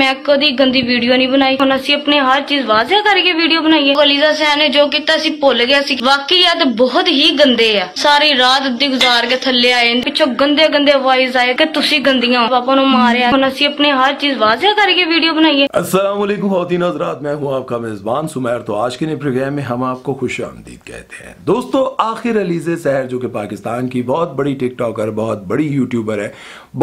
मैं कभी गंदी वीडियो नहीं बनाई ਹੁਣ असि अपने हर चीज ਵਾਜ਼ਿਆ करके वीडियो बनाई ਹੈ ਗਲੀਜ਼ਾ ਸੈਨ ਨੇ ਜੋ ਕੀਤਾ ਸੀ ਭੁੱਲ ਗਿਆ ਸੀ बहुत ही गंदे है सारी रात अद्धी गुजार के थले आए पिछो गंदे गंदे ਪਿੱਛੋਂ आए के तुम गंदिया पापा ਤੁਸੀਂ मारे ਪਾਪਾ असि अपने हर चीज वाजह करके वीडियो बनाई असलम खातिन हजरात मैं हूँ आपका मेज़बान सुमैर तो आज के नए प्रोग्राम में हम आपको खुश आमदीद कहते हैं दोस्तों आखिर अलीजे सहर जो कि पाकिस्तान की बहुत बड़ी टिकटॉकर बहुत बड़ी यूट्यूबर है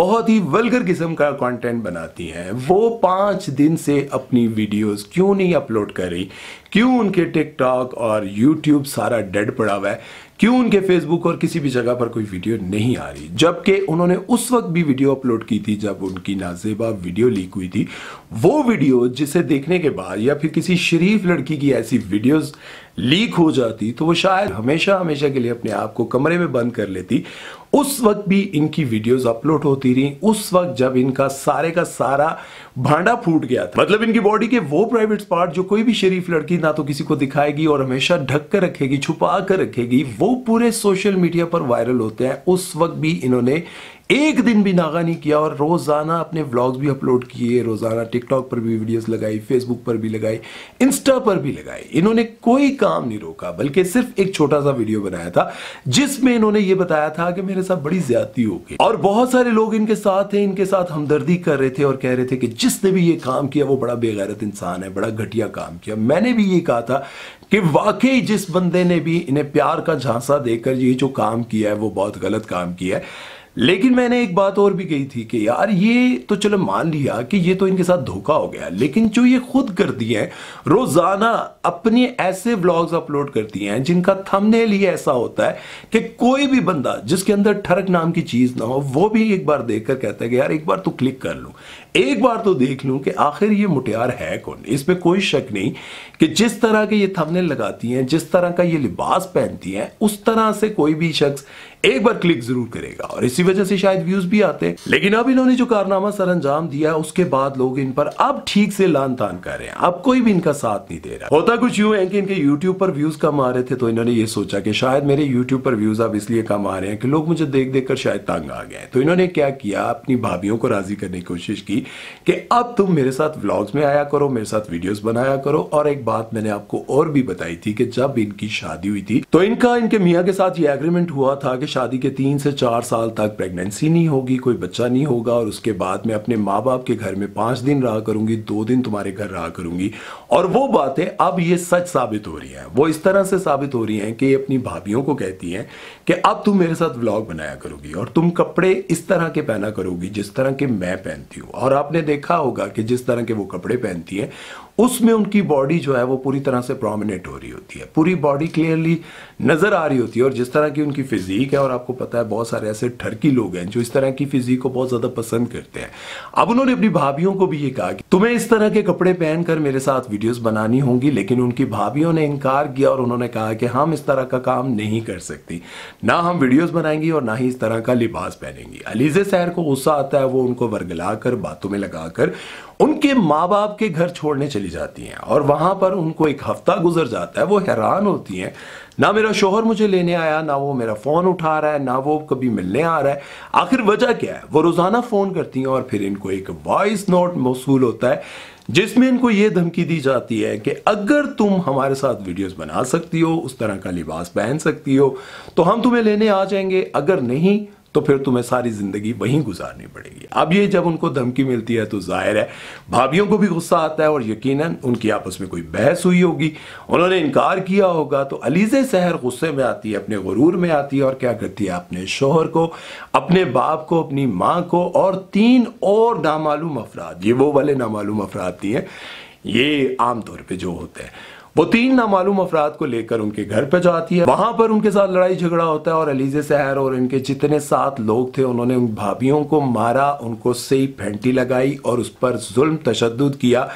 बहुत ही वलगर किस्म का कंटेंट बनाती हैं वो पाँच दिन से अपनी वीडियोस क्यों नहीं अपलोड कर रही क्यों उनके टिकटॉक और यूट्यूब सारा डेड पड़ा हुआ है क्यों उनके फेसबुक और किसी भी जगह पर कोई वीडियो नहीं आ रही जबकि उन्होंने उस वक्त भी वीडियो अपलोड की थी जब उनकी नाजेबा वीडियो लीक हुई थी वो वीडियो जिसे देखने के बाद या फिर किसी शरीफ लड़की की ऐसी वीडियोस लीक हो जाती तो वो शायद हमेशा हमेशा के लिए अपने आप को कमरे में बंद कर लेती उस वक्त भी इनकी वीडियोस अपलोड होती रही उस वक्त जब इनका सारे का सारा भांडा फूट गया था मतलब इनकी बॉडी के वो प्राइवेट पार्ट जो कोई भी शरीफ लड़की ना तो किसी को दिखाएगी और हमेशा ढक कर रखेगी छुपा कर रखेगी वो पूरे सोशल मीडिया पर वायरल होते हैं उस वक्त भी इन्होंने एक दिन भी नागा नहीं किया और रोज़ाना अपने व्लॉग्स भी अपलोड किए रोज़ाना टिकटॉक पर भी वीडियोस लगाई फेसबुक पर भी लगाई इंस्टा पर भी लगाई इन्होंने कोई काम नहीं रोका बल्कि सिर्फ एक छोटा सा वीडियो बनाया था जिसमें इन्होंने ये बताया था कि मेरे साथ बड़ी ज्यादा हो गई और बहुत सारे लोग इनके साथ थे इनके साथ हमदर्दी कर रहे थे और कह रहे थे कि जिसने भी ये काम किया वो बड़ा बेगैरत इंसान है बड़ा घटिया काम किया मैंने भी ये कहा था कि वाकई जिस बंदे ने भी इन्हें प्यार का झांसा देकर ये जो काम किया है वो बहुत गलत काम किया है लेकिन मैंने एक बात और भी कही थी कि यार ये तो चलो मान लिया कि ये तो इनके साथ धोखा हो गया लेकिन जो ये खुद करती हैं रोजाना अपने ऐसे व्लॉग्स अपलोड करती हैं जिनका थंबनेल ही ऐसा होता है कि कोई भी बंदा जिसके अंदर ठरक नाम की चीज ना हो वो भी एक बार देखकर कहता है कि यार एक बार तो क्लिक कर लू एक बार तो देख लूं कि आखिर ये मुटियार है कौन इसमें कोई शक नहीं कि जिस तरह के ये थमने लगाती हैं जिस तरह का ये लिबास पहनती हैं उस तरह से कोई भी शख्स एक बार क्लिक जरूर करेगा और इसी वजह से शायद व्यूज भी आते हैं लेकिन अब इन्होंने जो कारनामा सर अंजाम दिया उसके बाद लोग इन पर अब ठीक से लान तान कर रहे हैं अब कोई भी इनका साथ नहीं दे रहा होता कुछ यूं है कि इनके यूट्यूब पर व्यूज कम आ रहे थे तो इन्होंने ये सोचा कि शायद मेरे यूट्यूब पर व्यूज अब इसलिए कम आ रहे हैं कि लोग मुझे देख देख कर शायद तंग आ गए तो इन्होंने क्या किया अपनी भाभीियों को राजी करने की कोशिश की कि अब तुम मेरे साथ व्लॉग्स में आया करो मेरे साथ वीडियोस बनाया करो और एक बात मैंने आपको और भी बताई थी कि जब इनकी शादी हुई थी तो इनका इनके मियाँ के साथ ये एग्रीमेंट हुआ था कि शादी के तीन से चार साल तक प्रेगनेंसी नहीं होगी कोई बच्चा नहीं होगा और उसके बाद मैं अपने माँ बाप के घर में पांच दिन रहा करूंगी दो दिन तुम्हारे घर रहा करूंगी और वो बातें अब ये सच साबित हो रही है वो इस तरह से साबित हो रही है कि ये अपनी भाभीियों को कहती है कि अब तुम मेरे साथ व्लॉग बनाया करोगी और तुम कपड़े इस तरह के पहना करोगी जिस तरह के मैं पहनती हूँ और आपने देखा होगा कि जिस तरह के वो कपड़े पहनती है उसमें उनकी बॉडी जो है वो पूरी तरह से प्रोमिनेंट हो रही होती है पूरी बॉडी क्लियरली नज़र आ रही होती है और जिस तरह की उनकी फिजीक है और आपको पता है बहुत सारे ऐसे ठरकी लोग हैं जो इस तरह की फिजीक को बहुत ज़्यादा पसंद करते हैं अब उन्होंने अपनी भाभीियों को भी ये कहा कि तुम्हें इस तरह के कपड़े पहनकर मेरे साथ वीडियोज़ बनानी होंगी लेकिन उनकी भाभीियों ने इनकार किया और उन्होंने कहा कि हम इस तरह का काम नहीं कर सकती ना हम वीडियोज़ बनाएंगी और ना ही इस तरह का लिबास पहनेंगी अलीजे शहर को गुस्सा आता है वो उनको वर्गला हाथों में लगाकर उनके माँ बाप के घर छोड़ने चली जाती हैं और वहाँ पर उनको एक हफ्ता गुजर जाता है वो हैरान होती हैं ना मेरा शोहर मुझे लेने आया ना वो मेरा फ़ोन उठा रहा है ना वो कभी मिलने आ रहा है आखिर वजह क्या है वो रोज़ाना फ़ोन करती हैं और फिर इनको एक वॉइस नोट मौसू होता है जिसमें इनको ये धमकी दी जाती है कि अगर तुम हमारे साथ वीडियोस बना सकती हो उस तरह का लिबास पहन सकती हो तो हम तुम्हें लेने आ जाएंगे अगर नहीं तो फिर तुम्हें सारी ज़िंदगी वहीं गुजारनी पड़ेगी अब ये जब उनको धमकी मिलती है तो जाहिर है भाभीियों को भी गुस्सा आता है और यकीनन उनकी आपस में कोई बहस हुई होगी उन्होंने इनकार किया होगा तो अलीज़े सहर गुस्से में आती है अपने गुरूर में आती है और क्या करती है अपने शोहर को अपने बाप को अपनी माँ को और तीन और नामालूम अफराद ये वो वाले नामालूम अफराद दिए ये आमतौर पर जो होते हैं वो तीन नामालूम अफराद को लेकर उनके घर पर जाती है वहां पर उनके साथ लड़ाई झगड़ा होता है और अलीजे सहर और इनके जितने सात लोग थे उन्होंने उन भाभीियों को मारा उनको सही फेंटी लगाई और उस पर जुल्म तशद किया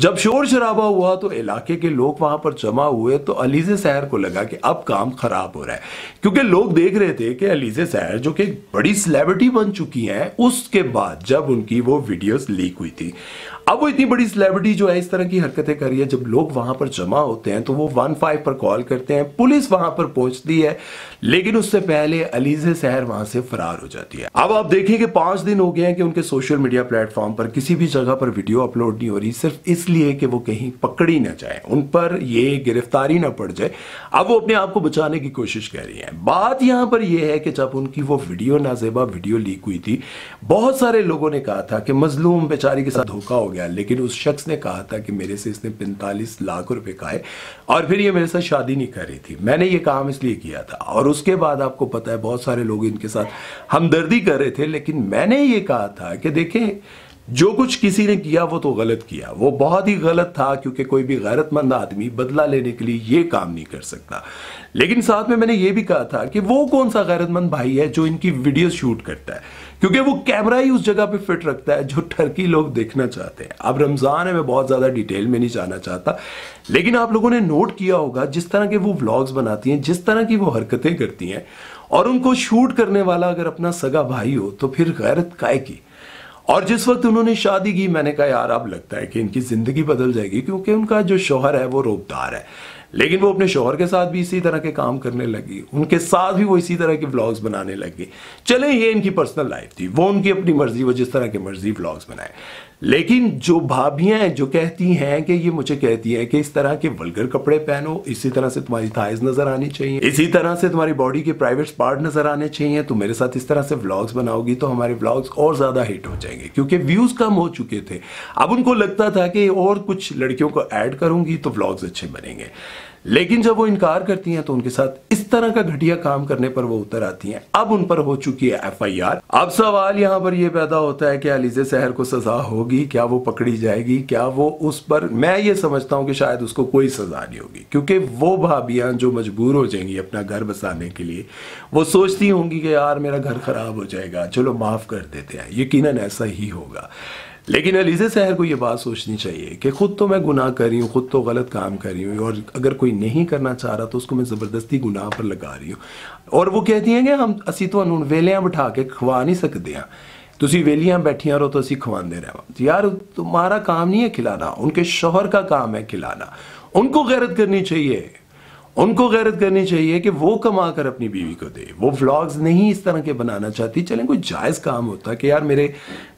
जब शोर शराबा हुआ तो इलाके के लोग वहां पर जमा हुए तो अलीजे सहर को लगा कि अब काम खराब हो रहा है क्योंकि लोग देख रहे थे कि अलीजे सहर जो कि बड़ी सेलिब्रिटी बन चुकी हैं उसके बाद जब उनकी वो वीडियोस लीक हुई थी अब वो इतनी बड़ी सेलिब्रिटी जो है इस तरह की हरकतें कर रही है जब लोग वहां पर जमा होते हैं तो वो वन फाइव पर कॉल करते हैं पुलिस वहां पर पहुंचती है लेकिन उससे पहले अलीजे शहर वहां से फरार हो जाती है अब आप देखिए कि पांच दिन हो गए हैं कि उनके सोशल मीडिया प्लेटफॉर्म पर किसी भी जगह पर वीडियो अपलोड नहीं हो रही सिर्फ इसलिए कि वो कहीं पकड़ी ना जाए उन पर ये गिरफ्तारी ना पड़ जाए अब वो अपने आप को बचाने की कोशिश कर रही है बात यहां पर यह है कि जब उनकी वो वीडियो नाजेबा वीडियो लीक हुई थी बहुत सारे लोगों ने कहा था कि मजलूम बेचारी के साथ धोखा हो गया लेकिन उस शख्स ने कहा था कि मेरे से इसने पैंतालीस लाख रुपए खाए और फिर ये मेरे साथ शादी नहीं कर रही थी मैंने ये काम इसलिए किया था और उसके बाद आपको पता है बहुत सारे लोग इनके साथ हमदर्दी कर रहे थे लेकिन मैंने ये कहा था कि देखें जो कुछ किसी ने किया वो तो गलत किया वो बहुत ही गलत था क्योंकि कोई भी गैरतमंद आदमी बदला लेने के लिए ये काम नहीं कर सकता लेकिन साथ में मैंने ये भी कहा था कि वो कौन सा गैरतमंद भाई है जो इनकी वीडियो शूट करता है क्योंकि वो कैमरा ही उस जगह पे फिट रखता है जो टर्की लोग देखना चाहते हैं अब रमज़ान है मैं बहुत ज़्यादा डिटेल में नहीं जाना चाहता लेकिन आप लोगों ने नोट किया होगा जिस तरह के वो व्लॉग्स बनाती हैं जिस तरह की वो हरकतें करती हैं और उनको शूट करने वाला अगर अपना सगा भाई हो तो फिर गैरत काय की और जिस वक्त उन्होंने शादी की मैंने कहा यार अब लगता है कि इनकी ज़िंदगी बदल जाएगी क्योंकि उनका जो शोहर है वो रोबदार है लेकिन वो अपने शोहर के साथ भी इसी तरह के काम करने लगी उनके साथ भी वो इसी तरह के ब्लॉग्स बनाने लगी चले ये इनकी पर्सनल लाइफ थी वो उनकी अपनी मर्जी वो जिस तरह की मर्जी ब्लॉग्स बनाए लेकिन जो भाभियां हैं जो कहती हैं कि ये मुझे कहती है कि इस तरह के वल्गर कपड़े पहनो इसी तरह से तुम्हारी थाइज नजर आनी चाहिए इसी तरह से तुम्हारी बॉडी के प्राइवेट पार्ट नजर आने चाहिए तुम तो मेरे साथ इस तरह से व्लॉग्स बनाओगी तो हमारे व्लॉग्स और ज्यादा हिट हो जाएंगे क्योंकि व्यूज कम हो चुके थे अब उनको लगता था कि और कुछ लड़कियों को ऐड करूंगी तो व्लॉग्स अच्छे बनेंगे लेकिन जब वो इनकार करती हैं तो उनके साथ इस तरह का घटिया काम करने पर वो उतर आती हैं अब उन पर हो चुकी है एफआईआर अब सवाल यहाँ पर यह पैदा होता है कि अलीजे सहर को सजा होगी क्या वो पकड़ी जाएगी क्या वो उस पर मैं ये समझता हूँ कि शायद उसको कोई सजा नहीं होगी क्योंकि वो भाभियां जो मजबूर हो जाएंगी अपना घर बसाने के लिए वो सोचती होंगी कि यार मेरा घर खराब हो जाएगा चलो माफ कर देते हैं यकीन ऐसा ही होगा लेकिन अलीज़े शहर को ये बात सोचनी चाहिए कि ख़ुद तो मैं गुनाह कर रही हूँ ख़ुद तो गलत काम कर रही हूँ और अगर कोई नहीं करना चाह रहा तो उसको मैं ज़बरदस्ती गुनाह पर लगा रही हूँ और वो कहती हैं कि हम असी तो वेलियाँ बिठा के खवा नहीं सकते हैं तुम ਵੇਲੀਆਂ ਬੈਠੀਆਂ रहो तो असी खवाते रह तो यार तुम्हारा काम नहीं है खिलाना उनके शोहर का काम है खिलाना उनको गैरत करनी चाहिए उनको गैरत करनी चाहिए कि वो कमा कर अपनी बीवी को दे वो व्लॉग्स नहीं इस तरह के बनाना चाहती चलें कोई जायज़ काम होता कि यार मेरे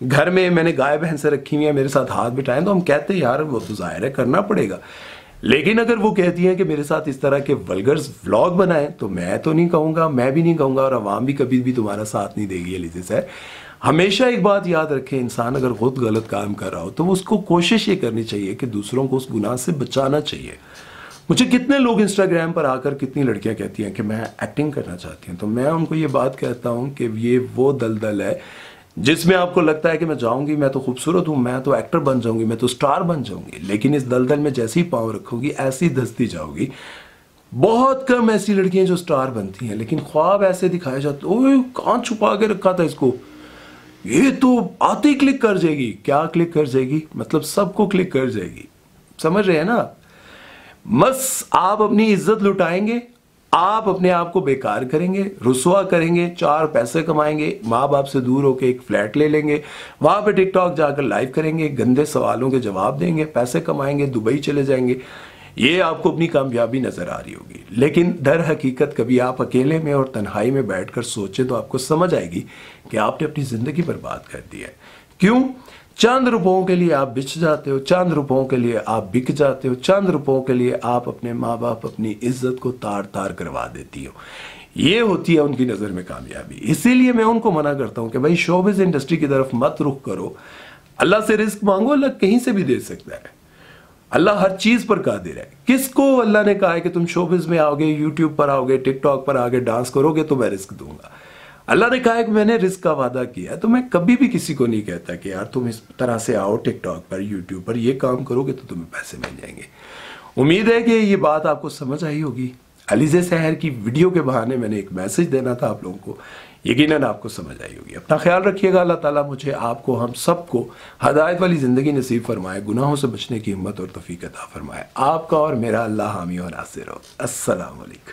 घर में मैंने गाय बहन से रखी हुई है मेरे साथ हाथ बिठाएं तो हम कहते हैं यार वो तो ज़ाहिर है करना पड़ेगा लेकिन अगर वो कहती हैं कि मेरे साथ इस तरह के वलगर्स व्लॉग बनाएं तो मैं तो नहीं कहूँगा मैं भी नहीं कहूँगा और आवाम भी कभी भी तुम्हारा साथ नहीं देगी अलीजे सर हमेशा एक बात याद रखें इंसान अगर खुद गलत काम कर रहा हो तो उसको कोशिश ये करनी चाहिए कि दूसरों को उस गुनाह से बचाना चाहिए मुझे कितने लोग इंस्टाग्राम पर आकर कितनी लड़कियां कहती हैं कि मैं एक्टिंग करना चाहती हूँ तो मैं उनको ये बात कहता हूँ कि ये वो दलदल है जिसमें आपको लगता है कि मैं जाऊंगी मैं तो खूबसूरत हूं मैं तो एक्टर बन जाऊंगी मैं तो स्टार बन जाऊंगी लेकिन इस दलदल में जैसे ही पाँव रखोगी ऐसी धसती जाओगी बहुत कम ऐसी लड़कियां जो स्टार बनती हैं लेकिन ख्वाब ऐसे दिखाए जाते ओ कहाँ छुपा के रखा था इसको ये तो आते ही क्लिक कर जाएगी क्या क्लिक कर जाएगी मतलब सबको क्लिक कर जाएगी समझ रहे हैं ना बस आप अपनी इज्जत लुटाएंगे आप अपने आप को बेकार करेंगे रसुआ करेंगे चार पैसे कमाएंगे माँ बाप से दूर होकर एक फ्लैट ले लेंगे वहां पे टिकटॉक जाकर लाइव करेंगे गंदे सवालों के जवाब देंगे पैसे कमाएंगे दुबई चले जाएंगे ये आपको अपनी कामयाबी नज़र आ रही होगी लेकिन दर हकीकत कभी आप अकेले में और तन्हाई में बैठकर सोचें तो आपको समझ आएगी कि आपने अपनी ज़िंदगी बर्बाद कर दी है क्यों चंद रुपयों के लिए आप बिछ जाते हो चंद रुपयों के लिए आप बिक जाते हो चंद रुपयों के लिए आप अपने माँ बाप अपनी इज्जत को तार तार करवा देती हो ये होती है उनकी नज़र में कामयाबी इसीलिए मैं उनको मना करता हूं कि भाई शोबिज इंडस्ट्री की तरफ मत रुख करो अल्लाह से रिस्क मांगो अल्लाह कहीं से भी दे सकता है अल्लाह हर चीज़ पर कहा दे रहा है किसको अल्लाह ने कहा है कि तुम शोबिज में आओगे यूट्यूब पर आओगे टिकटॉक पर आगे डांस करोगे तो मैं रिस्क दूंगा अल्लाह ने कहा है कि मैंने रिस्क का वादा किया तो मैं कभी भी किसी को नहीं कहता कि यार तुम इस तरह से आओ टिकटॉक पर यूट्यूब पर ये काम करोगे तो तुम्हें पैसे मिल जाएंगे उम्मीद है कि ये बात आपको समझ आई होगी अलीजे शहर की वीडियो के बहाने मैंने एक मैसेज देना था आप लोगों को यकीन आपको समझ आई होगी अपना ख्याल रखिएगा अल्लाह ताला मुझे आपको हम सबको हदायत वाली ज़िंदगी नसीब फरमाए गुनाहों से बचने की हिम्मत और तफ़ीकता फरमाए आपका और मेरा अल्लाह हामी और नासिर हो असल